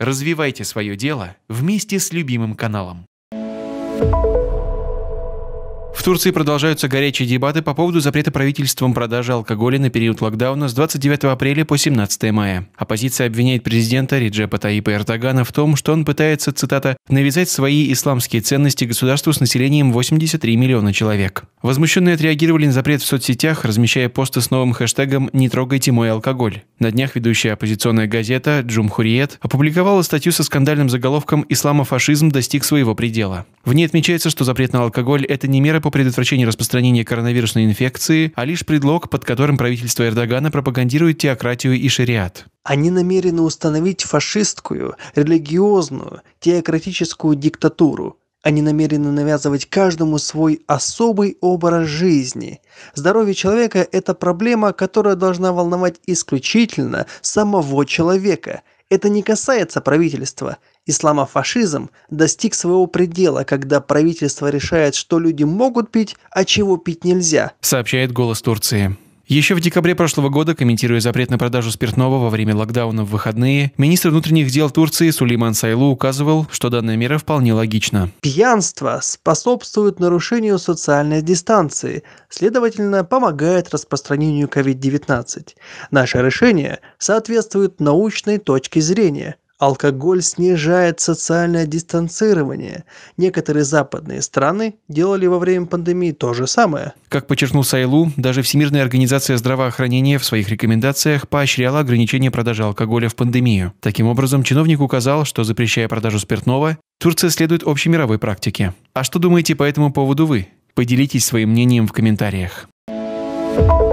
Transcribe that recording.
Развивайте свое дело вместе с любимым каналом. В Турции продолжаются горячие дебаты по поводу запрета правительством продажи алкоголя на период локдауна с 29 апреля по 17 мая. Оппозиция обвиняет президента Реджепа Таипа Эрдогана в том, что он пытается, цитата, «навязать свои исламские ценности государству с населением 83 миллиона человек». Возмущенные отреагировали на запрет в соцсетях, размещая посты с новым хэштегом «Не трогайте мой алкоголь». На днях ведущая оппозиционная газета «Джумхуриет» опубликовала статью со скандальным заголовком «Исламофашизм достиг своего предела». В ней отмечается, что запрет на алкоголь – это не мера по о распространения коронавирусной инфекции, а лишь предлог, под которым правительство Эрдогана пропагандирует теократию и шариат. Они намерены установить фашистскую, религиозную, теократическую диктатуру. Они намерены навязывать каждому свой особый образ жизни. Здоровье человека – это проблема, которая должна волновать исключительно самого человека – это не касается правительства. Исламофашизм достиг своего предела, когда правительство решает, что люди могут пить, а чего пить нельзя, сообщает «Голос Турции». Еще в декабре прошлого года, комментируя запрет на продажу спиртного во время локдауна в выходные, министр внутренних дел Турции Сулейман Сайлу указывал, что данная мера вполне логична. Пьянство способствует нарушению социальной дистанции, следовательно, помогает распространению COVID-19. Наше решение соответствует научной точке зрения, алкоголь снижает социальное дистанцирование. Некоторые западные страны делали во время пандемии то же самое. Как подчеркнул Сайлу, даже Всемирная организация здравоохранения в своих рекомендациях поощряла ограничение продажи алкоголя в пандемию. Таким образом, чиновник указал, что запрещая продажу спиртного, Турция следует общемировой практике. А что думаете по этому поводу вы? Поделитесь своим мнением в комментариях. thank you